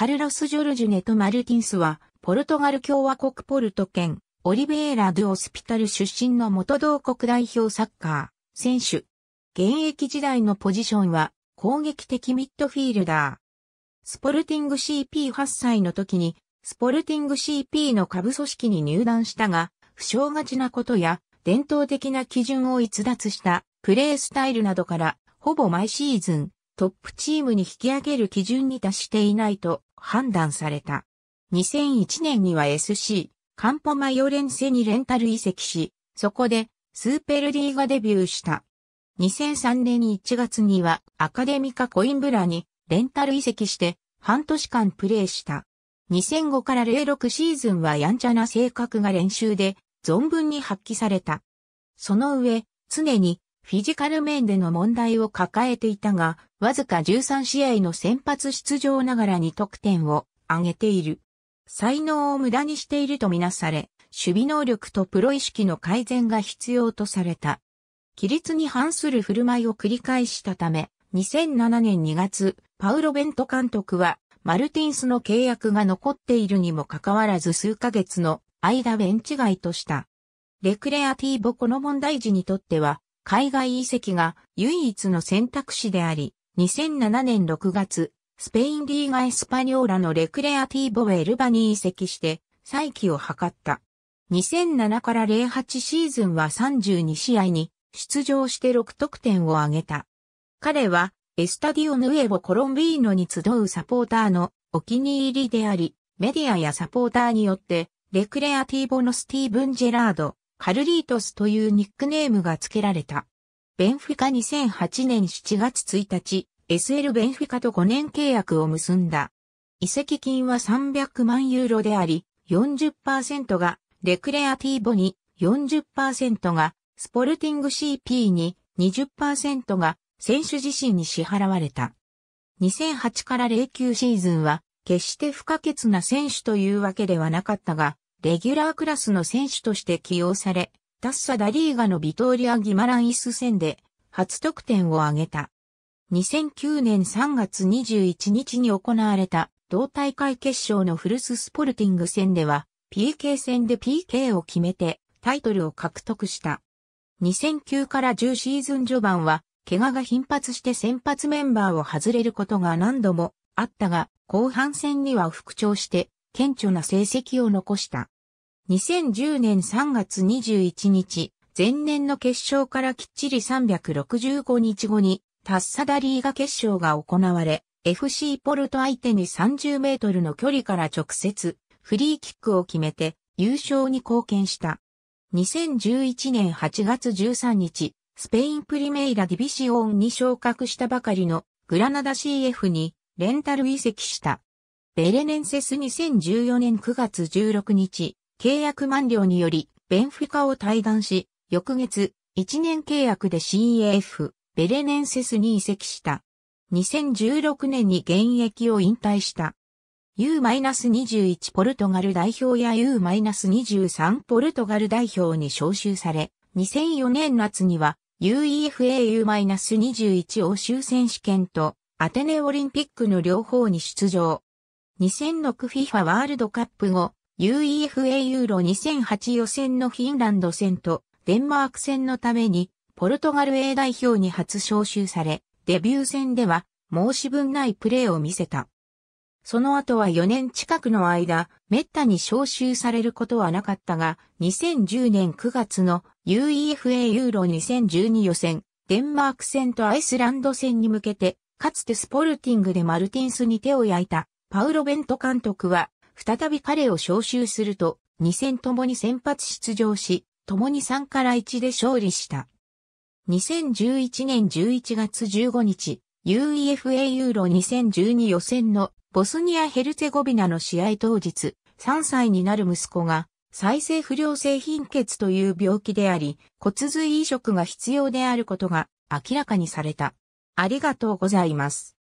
カルロス・ジョルジュネとマルティンスは、ポルトガル共和国ポルト県、オリベーラ・ドゥ・オスピタル出身の元同国代表サッカー、選手。現役時代のポジションは、攻撃的ミッドフィールダー。スポルティング CP8 歳の時に、スポルティング CP の下部組織に入団したが、不傷がちなことや、伝統的な基準を逸脱した、プレースタイルなどから、ほぼ毎シーズン、トップチームに引き上げる基準に達していないと判断された。2001年には SC、カンポマヨレンセにレンタル移籍し、そこでスーペルィーがデビューした。2003年1月にはアカデミカコインブラにレンタル移籍して半年間プレーした。2005から06シーズンはやんちゃな性格が練習で存分に発揮された。その上、常にフィジカル面での問題を抱えていたが、わずか13試合の先発出場ながらに得点を挙げている。才能を無駄にしているとみなされ、守備能力とプロ意識の改善が必要とされた。規律に反する振る舞いを繰り返したため、2007年2月、パウロ・ベント監督は、マルティンスの契約が残っているにもかかわらず数ヶ月の間ベンチ外とした。レクレアティーボこの問題児にとっては、海外移籍が唯一の選択肢であり、2007年6月、スペインリーガエスパニョーラのレクレアティーボエルバに移籍して、再起を図った。2007から08シーズンは32試合に出場して6得点を挙げた。彼は、エスタディオヌエボコロンビーノに集うサポーターのお気に入りであり、メディアやサポーターによって、レクレアティーボのスティーブン・ジェラード、カルリートスというニックネームが付けられた。ベンフィカ2008年7月1日、SL ベンフィカと5年契約を結んだ。移籍金は300万ユーロであり、40%がレクレアティーボに、40%がスポルティング CP に、20%が選手自身に支払われた。2008から09シーズンは、決して不可欠な選手というわけではなかったが、レギュラークラスの選手として起用され、ダッサ・ダリーガのビトーリア・ギマランイス戦で初得点を挙げた。2009年3月21日に行われた同大会決勝のフルススポルティング戦では PK 戦で PK を決めてタイトルを獲得した。2009から10シーズン序盤は怪我が頻発して先発メンバーを外れることが何度もあったが後半戦には復調して顕著な成績を残した。2010年3月21日、前年の決勝からきっちり365日後に、タッサダリーガ決勝が行われ、FC ポルト相手に30メートルの距離から直接、フリーキックを決めて、優勝に貢献した。2011年8月13日、スペインプリメイラディビシオンに昇格したばかりのグラナダ CF にレンタル移籍した。ベレネンセス2014年9月16日、契約満了により、ベンフィカを退団し、翌月、1年契約で CF a、ベレネンセスに移籍した。2016年に現役を引退した。U-21 ポルトガル代表や U-23 ポルトガル代表に招集され、2004年夏には UEFAU-21 欧州選手権とアテネオリンピックの両方に出場。2006FIFA ワールドカップ後、UEFA ユーロ2008予選のフィンランド戦とデンマーク戦のためにポルトガル A 代表に初招集され、デビュー戦では申し分ないプレーを見せた。その後は4年近くの間、滅多に招集されることはなかったが、2010年9月の UEFA ユーロ2012予選、デンマーク戦とアイスランド戦に向けて、かつてスポルティングでマルティンスに手を焼いた、パウロ・ベント監督は、再び彼を招集すると、2戦ともに先発出場し、共に3から1で勝利した。2011年11月15日、UEFA ユーロ2012予選のボスニア・ヘルツェゴビナの試合当日、3歳になる息子が再生不良性貧血という病気であり、骨髄移植が必要であることが明らかにされた。ありがとうございます。